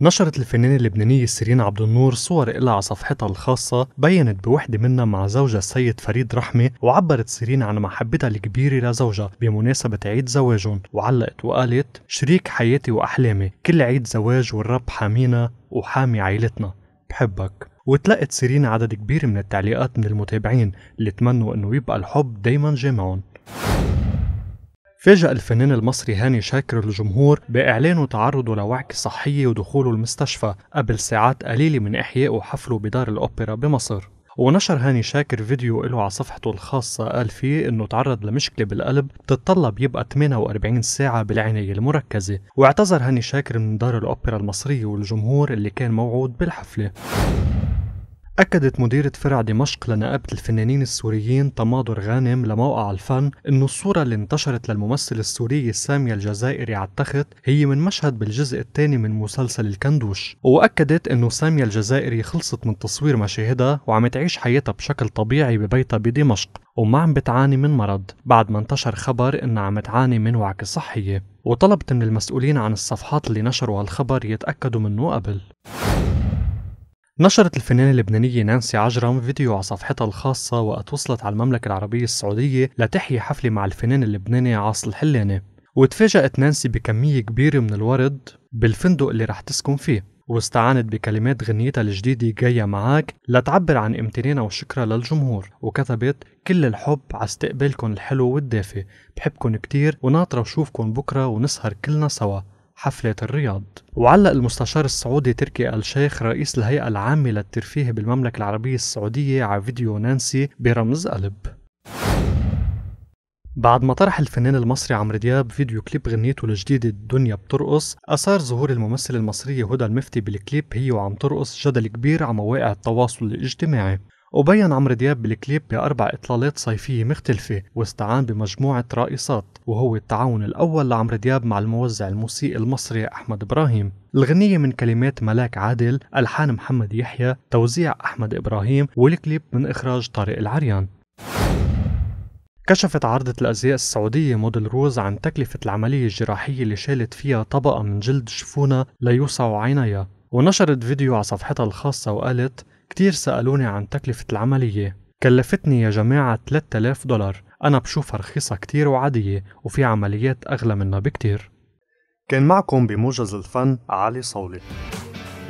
نشرت الفنانة اللبنانية سيرين عبد النور صور إلها على صفحتها الخاصة بينت بوحدة منها مع زوجها السيد فريد رحمة وعبرت سيرين عن محبتها الكبيرة لزوجها بمناسبة عيد زواجهم وعلقت وقالت شريك حياتي وأحلامي كل عيد زواج والرب حامينا وحامي عائلتنا بحبك وتلقت سيرين عدد كبير من التعليقات من المتابعين اللي تمنوا انه يبقى الحب دايما جامعهم فاجأ الفنان المصري هاني شاكر الجمهور بإعلانه تعرضه لوعكة صحية ودخوله المستشفى قبل ساعات قليلة من إحياء حفله بدار الأوبرا بمصر ونشر هاني شاكر فيديو له على صفحته الخاصة قال فيه إنه تعرض لمشكلة بالقلب تتطلب يبقى 48 ساعة بالعناية المركزة واعتذر هاني شاكر من دار الأوبرا المصرية والجمهور اللي كان موعود بالحفلة أكدت مديرة فرع دمشق لنقابة الفنانين السوريين تماضر غانم لموقع الفن أن الصورة اللي انتشرت للممثل السوري سامي الجزائري على التخت هي من مشهد بالجزء الثاني من مسلسل الكندوش وأكدت أنه سامية الجزائري خلصت من تصوير مشاهدها وعم تعيش حياتها بشكل طبيعي ببيتها بدمشق وما عم بتعاني من مرض بعد ما انتشر خبر انها عم تعاني من وعكة صحية وطلبت من المسؤولين عن الصفحات اللي نشروا هالخبر يتأكدوا منه قبل نشرت الفنانة اللبنانية نانسي عجرم فيديو على صفحتها الخاصة وقت وصلت على المملكة العربية السعودية لتحيي حفلة مع الفنان اللبناني عاصل الحلاني وتفاجأت نانسي بكمية كبيرة من الورد بالفندق اللي رح تسكن فيه واستعانت بكلمات غنيتها الجديدة جاية معاك لتعبر عن امتنانها وشكرها للجمهور وكتبت كل الحب على استقبالكم الحلو والدافي بحبكم كتير وناطرة وشوفكم بكرة ونسهر كلنا سوا حفلة الرياض وعلق المستشار السعودي تركي الشيخ رئيس الهيئة العامة للترفيه بالمملكة العربية السعودية على فيديو نانسي برمز قلب بعد ما طرح الفنان المصري عمرو دياب فيديو كليب غنيته الجديدة الدنيا بترقص أثار ظهور الممثلة المصرية هدى المفتي بالكليب هي وعم ترقص جدل كبير على مواقع التواصل الاجتماعي وبين عمرو دياب بالكليب بأربع إطلالات صيفية مختلفة واستعان بمجموعة رائصات وهو التعاون الأول لعمرو دياب مع الموزع الموسيقي المصري أحمد إبراهيم الغنية من كلمات ملاك عادل ألحان محمد يحيى توزيع أحمد إبراهيم والكليب من إخراج طارق العريان كشفت عارضة الأزياء السعودية موديل روز عن تكلفة العملية الجراحية اللي شالت فيها طبقة من جلد شفونا لا يوسع عينيها ونشرت فيديو على صفحتها الخاصة وقالت كتير سألوني عن تكلفة العملية كلفتني يا جماعة 3000 دولار أنا بشوفها رخيصة كتير وعادية وفي عمليات أغلى منها بكتير كان معكم بموجز الفن علي صولي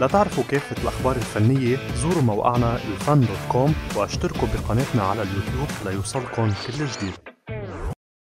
لتعرفوا كافة الأخبار الفنية زوروا موقعنا الفن دوت كوم واشتركوا بقناتنا على اليوتيوب ليوصلكم كل جديد